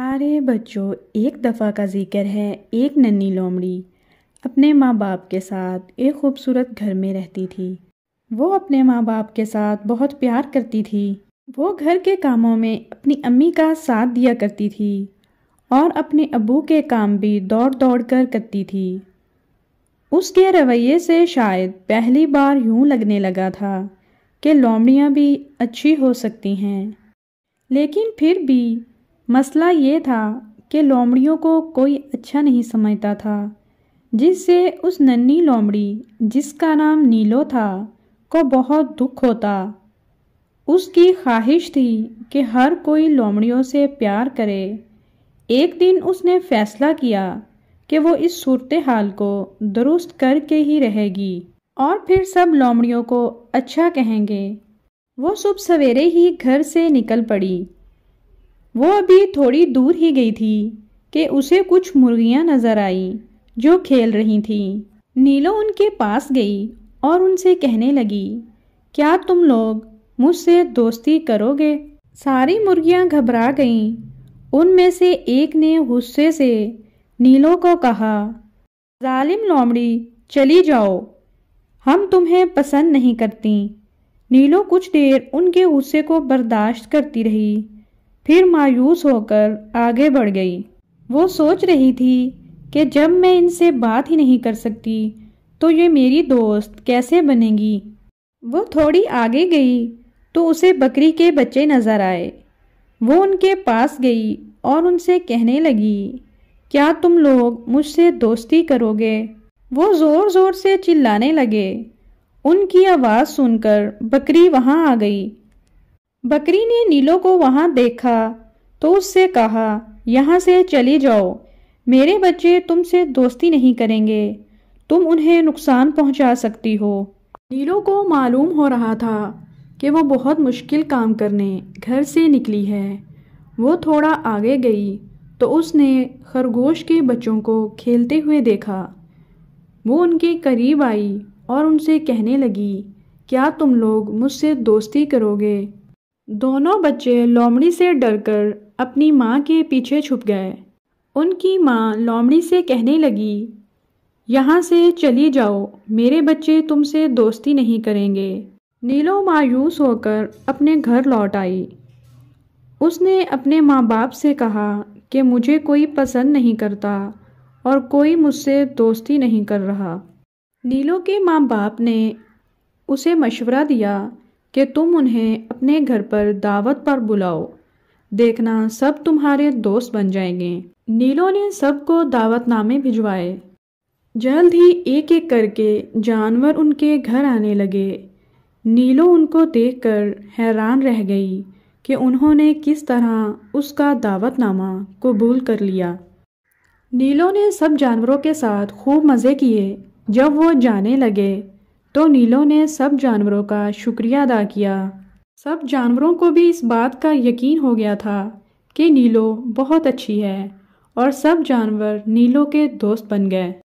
अरे बच्चों एक दफ़ा का जिक्र है एक नन्ही लोमड़ी अपने माँ बाप के साथ एक खूबसूरत घर में रहती थी वो अपने माँ बाप के साथ बहुत प्यार करती थी वो घर के कामों में अपनी अम्मी का साथ दिया करती थी और अपने अबू के काम भी दौड़ दौड़ कर करती थी उसके रवैये से शायद पहली बार यूं लगने लगा था कि लोमड़ियाँ भी अच्छी हो सकती हैं लेकिन फिर भी मसला ये था कि लोमड़ियों को कोई अच्छा नहीं समझता था जिससे उस नन्ही लोमड़ी जिसका नाम नीलो था को बहुत दुख होता उसकी ख्वाहिश थी कि हर कोई लोमड़ियों से प्यार करे एक दिन उसने फैसला किया कि वो इस सूरत हाल को दुरुस्त करके ही रहेगी और फिर सब लोमड़ियों को अच्छा कहेंगे वो सुबह सवेरे ही घर से निकल पड़ी वो अभी थोड़ी दूर ही गई थी कि उसे कुछ मुर्गियां नजर आईं जो खेल रही थीं। नीलो उनके पास गई और उनसे कहने लगी क्या तुम लोग मुझसे दोस्ती करोगे सारी मुर्गियां घबरा गईं। उनमें से एक ने गुस्से से नीलो को कहा जालिम लोमड़ी चली जाओ हम तुम्हें पसंद नहीं करती नीलो कुछ देर उनके गुस्से को बर्दाश्त करती रही फिर मायूस होकर आगे बढ़ गई वो सोच रही थी कि जब मैं इनसे बात ही नहीं कर सकती तो ये मेरी दोस्त कैसे बनेगी वो थोड़ी आगे गई तो उसे बकरी के बच्चे नज़र आए वो उनके पास गई और उनसे कहने लगी क्या तुम लोग मुझसे दोस्ती करोगे वो ज़ोर ज़ोर से चिल्लाने लगे उनकी आवाज़ सुनकर बकरी वहाँ आ गई बकरी ने नीलो को वहां देखा तो उससे कहा यहाँ से चले जाओ मेरे बच्चे तुमसे दोस्ती नहीं करेंगे तुम उन्हें नुकसान पहुंचा सकती हो नीलो को मालूम हो रहा था कि वो बहुत मुश्किल काम करने घर से निकली है वो थोड़ा आगे गई तो उसने खरगोश के बच्चों को खेलते हुए देखा वो उनके करीब आई और उनसे कहने लगी क्या तुम लोग मुझसे दोस्ती करोगे दोनों बच्चे लोमड़ी से डरकर अपनी माँ के पीछे छुप गए उनकी माँ लोमड़ी से कहने लगी यहाँ से चली जाओ मेरे बच्चे तुमसे दोस्ती नहीं करेंगे नीलो मायूस होकर अपने घर लौट आई उसने अपने माँ बाप से कहा कि मुझे कोई पसंद नहीं करता और कोई मुझसे दोस्ती नहीं कर रहा नीलो के माँ बाप ने उसे मशवरा दिया कि तुम उन्हें अपने घर पर दावत पर बुलाओ देखना सब तुम्हारे दोस्त बन जाएंगे नीलो ने सबको दावतनामे भिजवाए जल्द ही एक एक करके जानवर उनके घर आने लगे नीलो उनको देखकर हैरान रह गई कि उन्होंने किस तरह उसका दावतनामा कबूल कर लिया नीलो ने सब जानवरों के साथ खूब मज़े किए जब वो जाने लगे तो नीलों ने सब जानवरों का शुक्रिया अदा किया सब जानवरों को भी इस बात का यकीन हो गया था कि नीलो बहुत अच्छी है और सब जानवर नीलों के दोस्त बन गए